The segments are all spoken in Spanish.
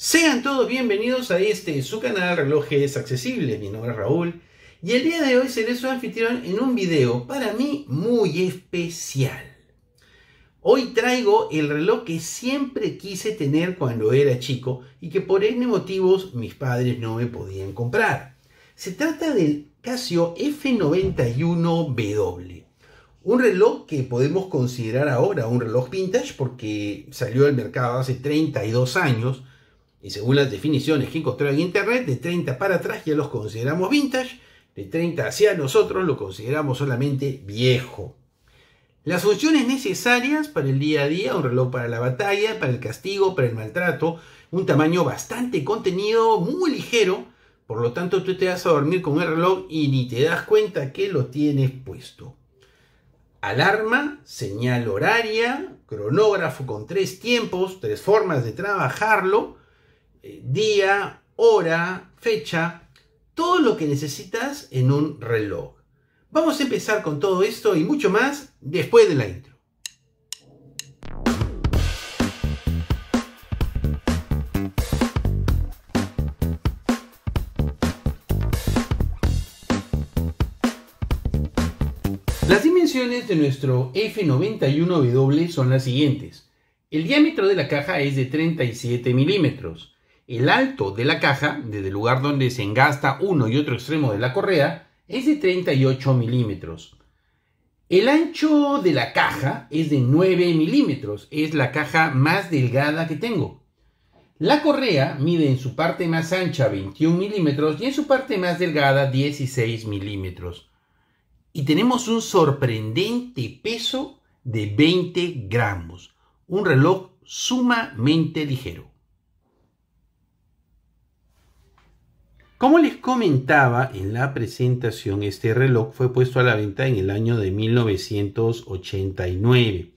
Sean todos bienvenidos a este su canal Relojes Accesibles. Mi nombre es Raúl y el día de hoy seré su anfitrión en un video para mí muy especial. Hoy traigo el reloj que siempre quise tener cuando era chico y que por N motivos mis padres no me podían comprar. Se trata del Casio f 91 w Un reloj que podemos considerar ahora un reloj vintage porque salió al mercado hace 32 años y según las definiciones que encontré en internet, de 30 para atrás ya los consideramos vintage, de 30 hacia nosotros lo consideramos solamente viejo. Las funciones necesarias para el día a día, un reloj para la batalla, para el castigo, para el maltrato, un tamaño bastante contenido, muy ligero, por lo tanto tú te vas a dormir con el reloj y ni te das cuenta que lo tienes puesto. Alarma, señal horaria, cronógrafo con tres tiempos, tres formas de trabajarlo, eh, día, hora, fecha, todo lo que necesitas en un reloj. Vamos a empezar con todo esto y mucho más después de la intro. Las dimensiones de nuestro F91W son las siguientes. El diámetro de la caja es de 37 milímetros. El alto de la caja, desde el lugar donde se engasta uno y otro extremo de la correa, es de 38 milímetros. El ancho de la caja es de 9 milímetros, es la caja más delgada que tengo. La correa mide en su parte más ancha 21 milímetros y en su parte más delgada 16 milímetros. Y tenemos un sorprendente peso de 20 gramos, un reloj sumamente ligero. Como les comentaba en la presentación, este reloj fue puesto a la venta en el año de 1989.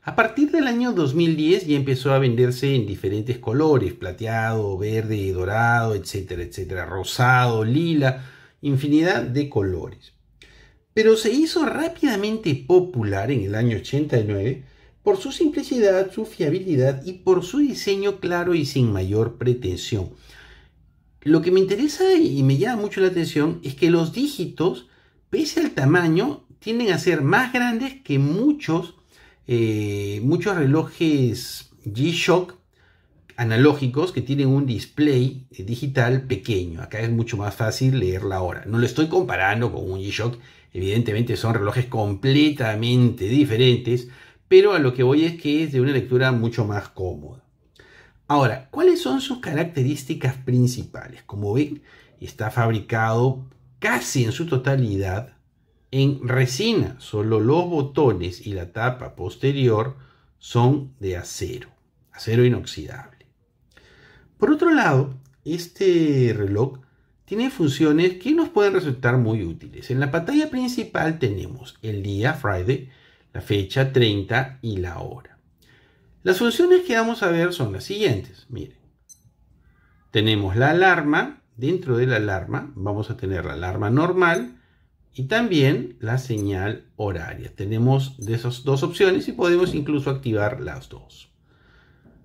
A partir del año 2010 ya empezó a venderse en diferentes colores, plateado, verde, dorado, etcétera, etcétera, rosado, lila, infinidad de colores. Pero se hizo rápidamente popular en el año 89 por su simplicidad, su fiabilidad y por su diseño claro y sin mayor pretensión. Lo que me interesa y me llama mucho la atención es que los dígitos, pese al tamaño, tienden a ser más grandes que muchos, eh, muchos relojes G-Shock analógicos que tienen un display eh, digital pequeño. Acá es mucho más fácil leer la hora. No lo estoy comparando con un G-Shock, evidentemente son relojes completamente diferentes, pero a lo que voy es que es de una lectura mucho más cómoda. Ahora, ¿cuáles son sus características principales? Como ven, está fabricado casi en su totalidad en resina, solo los botones y la tapa posterior son de acero, acero inoxidable. Por otro lado, este reloj tiene funciones que nos pueden resultar muy útiles. En la pantalla principal tenemos el día, Friday, la fecha 30 y la hora. Las funciones que vamos a ver son las siguientes. Miren, tenemos la alarma. Dentro de la alarma vamos a tener la alarma normal y también la señal horaria. Tenemos de esas dos opciones y podemos incluso activar las dos.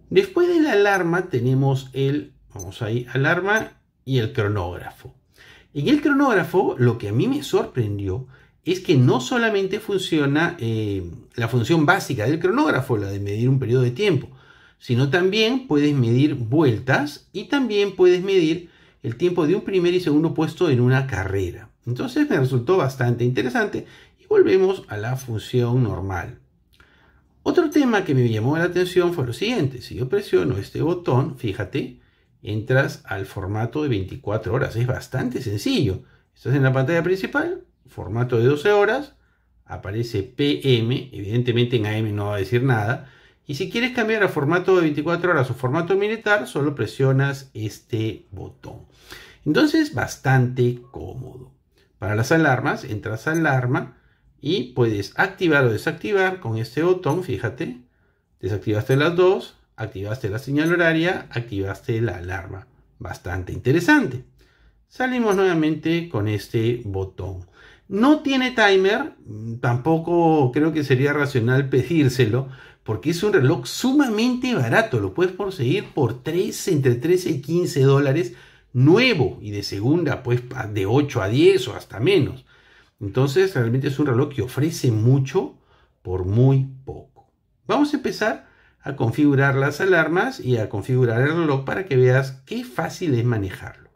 Después de la alarma tenemos el, vamos ahí, alarma y el cronógrafo. En el cronógrafo lo que a mí me sorprendió es que no solamente funciona eh, la función básica del cronógrafo, la de medir un periodo de tiempo, sino también puedes medir vueltas y también puedes medir el tiempo de un primer y segundo puesto en una carrera. Entonces me resultó bastante interesante y volvemos a la función normal. Otro tema que me llamó la atención fue lo siguiente, si yo presiono este botón, fíjate, entras al formato de 24 horas, es bastante sencillo. Estás en la pantalla principal, formato de 12 horas, aparece PM, evidentemente en AM no va a decir nada. Y si quieres cambiar a formato de 24 horas o formato militar, solo presionas este botón. Entonces, bastante cómodo. Para las alarmas, entras a alarma y puedes activar o desactivar con este botón, fíjate. Desactivaste las dos, activaste la señal horaria, activaste la alarma. Bastante interesante. Salimos nuevamente con este botón. No tiene timer, tampoco creo que sería racional pedírselo, porque es un reloj sumamente barato, lo puedes conseguir por 3, entre 13 y 15 dólares nuevo y de segunda, pues de 8 a 10 o hasta menos. Entonces realmente es un reloj que ofrece mucho por muy poco. Vamos a empezar a configurar las alarmas y a configurar el reloj para que veas qué fácil es manejarlo.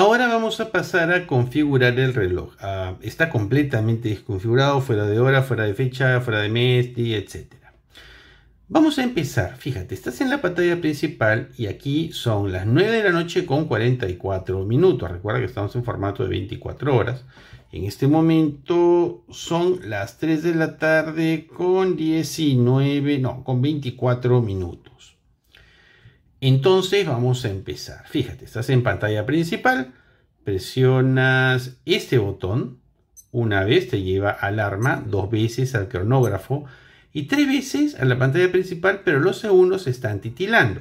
Ahora vamos a pasar a configurar el reloj. Ah, está completamente desconfigurado, fuera de hora, fuera de fecha, fuera de mes, etc. Vamos a empezar. Fíjate, estás en la pantalla principal y aquí son las 9 de la noche con 44 minutos. Recuerda que estamos en formato de 24 horas. En este momento son las 3 de la tarde con 19, no, con 24 minutos. Entonces vamos a empezar. Fíjate, estás en pantalla principal, presionas este botón, una vez te lleva al arma, dos veces al cronógrafo y tres veces a la pantalla principal, pero los segundos están titilando.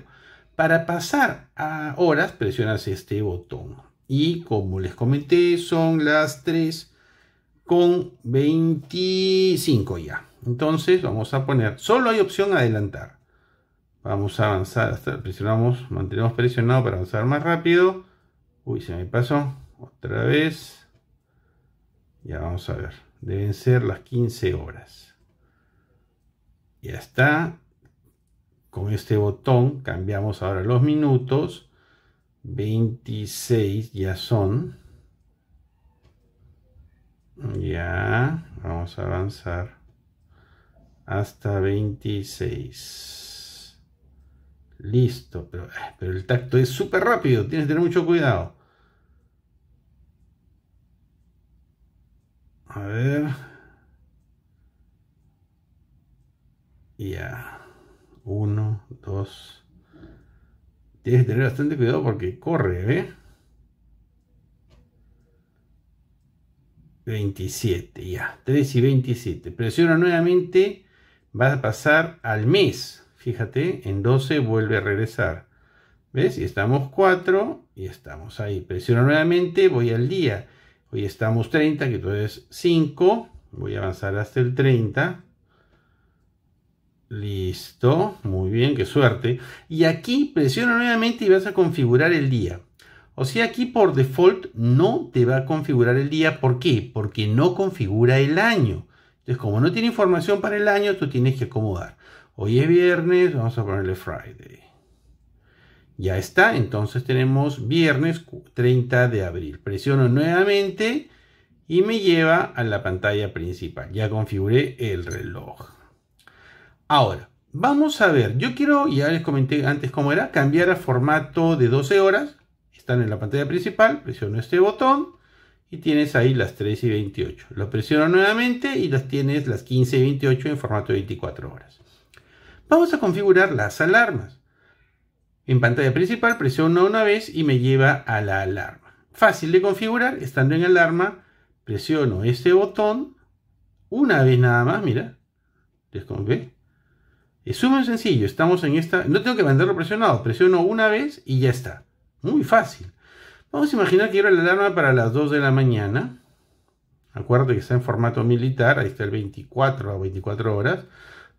Para pasar a horas presionas este botón. Y como les comenté, son las 3 con 25 ya. Entonces vamos a poner, solo hay opción adelantar. Vamos a avanzar, hasta presionamos, mantenemos presionado para avanzar más rápido. Uy, se me pasó. Otra vez. Ya vamos a ver. Deben ser las 15 horas. Ya está. Con este botón cambiamos ahora los minutos. 26 ya son. Ya, vamos a avanzar hasta 26. Listo, pero, eh, pero el tacto es súper rápido, tienes que tener mucho cuidado. A ver. Ya. Uno, dos. Tienes que tener bastante cuidado porque corre, ¿eh? 27, ya. 3 y 27. Presiona nuevamente. Vas a pasar al mes. Fíjate, en 12 vuelve a regresar. ¿Ves? Y estamos 4 y estamos ahí. Presiono nuevamente, voy al día. Hoy estamos 30, que entonces es 5. Voy a avanzar hasta el 30. Listo, muy bien, qué suerte. Y aquí presiona nuevamente y vas a configurar el día. O sea, aquí por default no te va a configurar el día. ¿Por qué? Porque no configura el año. Entonces, como no tiene información para el año, tú tienes que acomodar. Hoy es viernes, vamos a ponerle Friday. Ya está, entonces tenemos viernes 30 de abril. Presiono nuevamente y me lleva a la pantalla principal. Ya configuré el reloj. Ahora, vamos a ver. Yo quiero, ya les comenté antes cómo era, cambiar a formato de 12 horas. Están en la pantalla principal, presiono este botón y tienes ahí las 3 y 28. Lo presiono nuevamente y las tienes las 15 y 28 en formato de 24 horas. Vamos a configurar las alarmas. En pantalla principal presiono una vez y me lleva a la alarma. Fácil de configurar, estando en alarma, presiono este botón una vez nada más, mira. Es súper sencillo, estamos en esta... No tengo que mandarlo presionado, presiono una vez y ya está. Muy fácil. Vamos a imaginar que quiero la alarma para las 2 de la mañana. Acuérdate que está en formato militar, ahí está el 24 a 24 horas.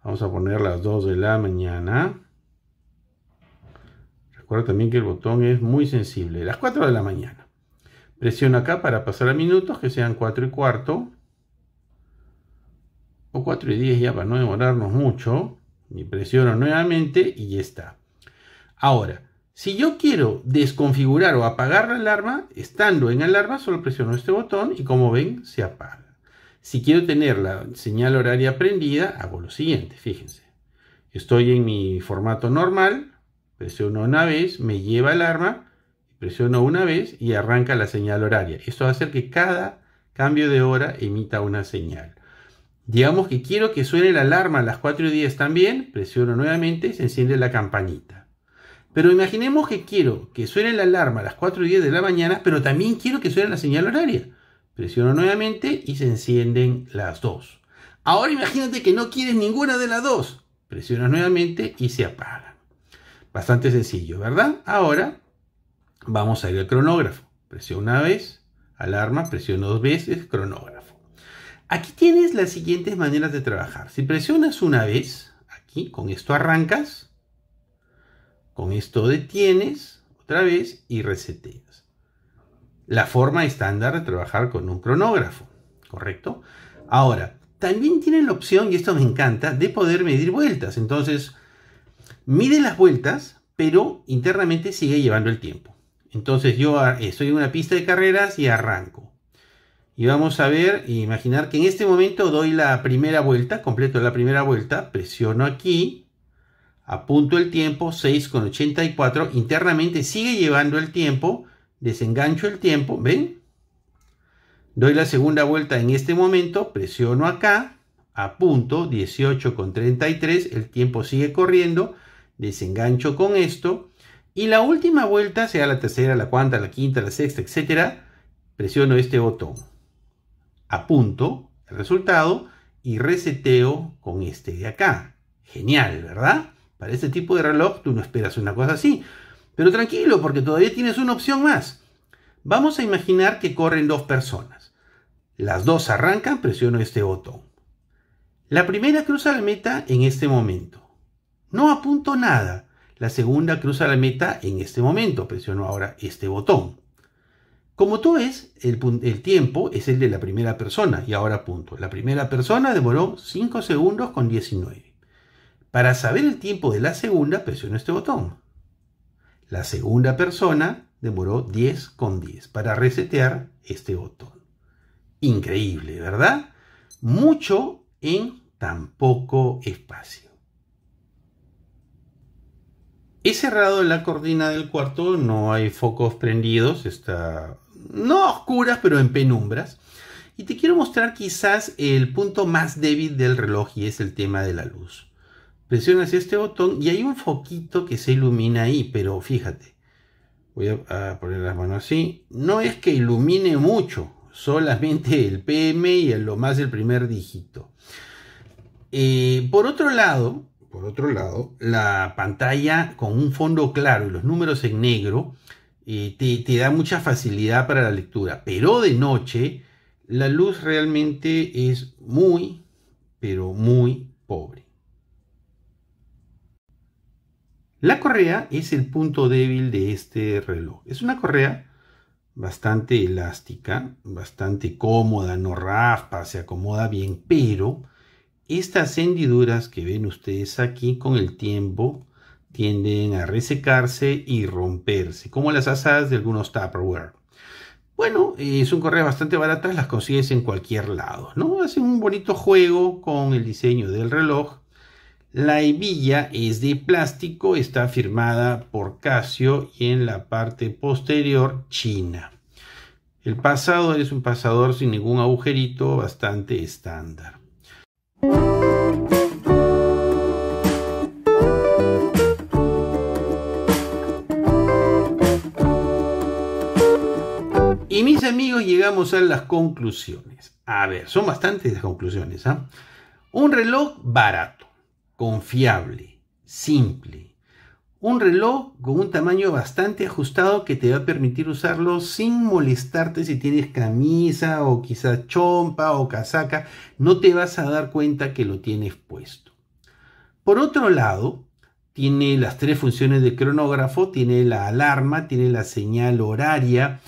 Vamos a poner las 2 de la mañana. Recuerda también que el botón es muy sensible. Las 4 de la mañana. Presiona acá para pasar a minutos, que sean 4 y cuarto. O 4 y 10 ya para no demorarnos mucho. Y presiono nuevamente y ya está. Ahora, si yo quiero desconfigurar o apagar la alarma, estando en alarma, solo presiono este botón y como ven, se apaga. Si quiero tener la señal horaria prendida, hago lo siguiente, fíjense. Estoy en mi formato normal, presiono una vez, me lleva alarma, presiono una vez y arranca la señal horaria. Esto va a hacer que cada cambio de hora emita una señal. Digamos que quiero que suene la alarma a las 4 y también, presiono nuevamente, se enciende la campanita. Pero imaginemos que quiero que suene la alarma a las 4 de la mañana, pero también quiero que suene la señal horaria. Presiono nuevamente y se encienden las dos. Ahora imagínate que no quieres ninguna de las dos. Presiona nuevamente y se apagan. Bastante sencillo, ¿verdad? Ahora vamos a ir al cronógrafo. Presiona una vez, alarma, presiona dos veces, cronógrafo. Aquí tienes las siguientes maneras de trabajar. Si presionas una vez, aquí con esto arrancas, con esto detienes otra vez y reseteas la forma estándar de trabajar con un cronógrafo, ¿correcto? Ahora, también tienen la opción, y esto me encanta, de poder medir vueltas. Entonces, mide las vueltas, pero internamente sigue llevando el tiempo. Entonces yo ah, estoy en una pista de carreras y arranco. Y vamos a ver, imaginar que en este momento doy la primera vuelta, completo la primera vuelta, presiono aquí, apunto el tiempo, 6,84, internamente sigue llevando el tiempo, desengancho el tiempo, ¿ven? Doy la segunda vuelta en este momento, presiono acá, apunto 18 con 33, el tiempo sigue corriendo, desengancho con esto y la última vuelta, sea la tercera, la cuarta, la quinta, la sexta, etcétera, presiono este botón, apunto el resultado y reseteo con este de acá. Genial, ¿verdad? Para este tipo de reloj tú no esperas una cosa así. Pero tranquilo, porque todavía tienes una opción más. Vamos a imaginar que corren dos personas. Las dos arrancan, presiono este botón. La primera cruza la meta en este momento. No apunto nada. La segunda cruza la meta en este momento. Presiono ahora este botón. Como tú ves, el, tiempo es el de la primera persona y ahora apunto. La primera persona demoró 5 segundos con 19. Para saber el tiempo de la segunda, presiono este botón. La segunda persona demoró 10 con 10 para resetear este botón. Increíble, ¿verdad? Mucho en tan poco espacio. He cerrado la cortina del cuarto, no hay focos prendidos, está no a oscuras, pero en penumbras. Y te quiero mostrar quizás el punto más débil del reloj y es el tema de la luz presionas este botón y hay un foquito que se ilumina ahí, pero fíjate, voy a, poner las manos así, no es que ilumine mucho, solamente el PM y lo más el primer dígito. Eh, por otro lado, por otro lado, la pantalla con un fondo claro y los números en negro eh, te, da mucha facilidad para la lectura, pero de noche la luz realmente es muy, pero muy pobre. La correa es el punto débil de este reloj. Es una correa bastante elástica, bastante cómoda, no raspa, se acomoda bien, pero estas hendiduras que ven ustedes aquí con el tiempo tienden a resecarse y romperse, como las asadas de algunos Tupperware. Bueno, es un correa bastante barata, las consigues en cualquier lado, ¿no? Hace un bonito juego con el diseño del reloj la hebilla es de plástico, está firmada por Casio y en la parte posterior china. El pasador es un pasador sin ningún agujerito, bastante estándar. Y mis amigos, llegamos a las conclusiones. A ver, son bastantes las conclusiones. ¿ah? Un reloj barato confiable, simple. Un reloj con un tamaño bastante ajustado que te va a permitir usarlo sin molestarte si tienes camisa o quizás chompa o casaca, no te vas a dar cuenta que lo tienes puesto. Por otro lado, tiene las tres funciones de cronógrafo, tiene la alarma, tiene la señal horaria,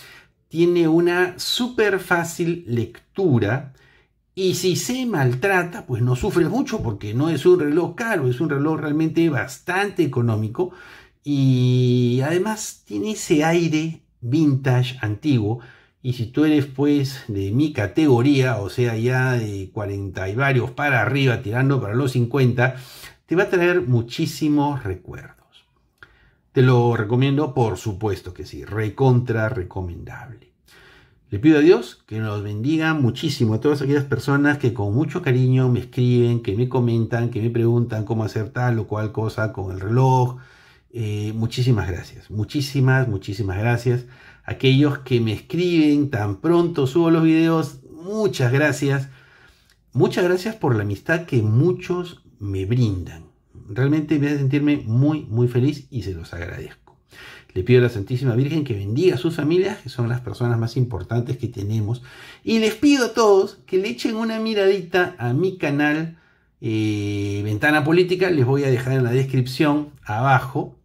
tiene una súper fácil lectura, y si se maltrata, pues no sufre mucho porque no es un reloj caro, es un reloj realmente bastante económico y además tiene ese aire vintage antiguo. Y si tú eres pues de mi categoría, o sea ya de 40 y varios para arriba, tirando para los 50, te va a traer muchísimos recuerdos. Te lo recomiendo, por supuesto que sí, recontra recomendable. Le pido a Dios que nos bendiga muchísimo a todas aquellas personas que con mucho cariño me escriben, que me comentan, que me preguntan cómo hacer tal o cual cosa con el reloj. Eh, muchísimas gracias, muchísimas, muchísimas gracias. Aquellos que me escriben tan pronto subo los videos, muchas gracias. Muchas gracias por la amistad que muchos me brindan. Realmente me hace sentirme muy, muy feliz y se los agradezco. Le pido a la Santísima Virgen que bendiga a sus familias, que son las personas más importantes que tenemos. Y les pido a todos que le echen una miradita a mi canal eh, Ventana Política. Les voy a dejar en la descripción abajo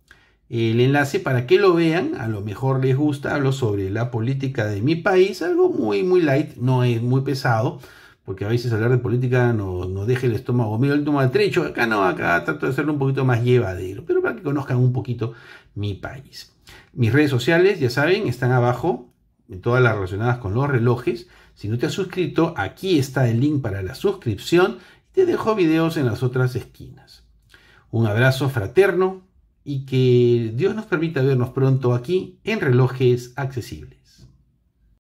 eh, el enlace para que lo vean. A lo mejor les gusta. Hablo sobre la política de mi país. Algo muy, muy light. No es muy pesado porque a veces hablar de política nos no deja el estómago medio el estómago trecho. Acá no, acá trato de hacerlo un poquito más llevadero, pero para que conozcan un poquito mi país. Mis redes sociales, ya saben, están abajo, En todas las relacionadas con los relojes. Si no te has suscrito, aquí está el link para la suscripción. Te dejo videos en las otras esquinas. Un abrazo fraterno y que Dios nos permita vernos pronto aquí en Relojes Accesibles.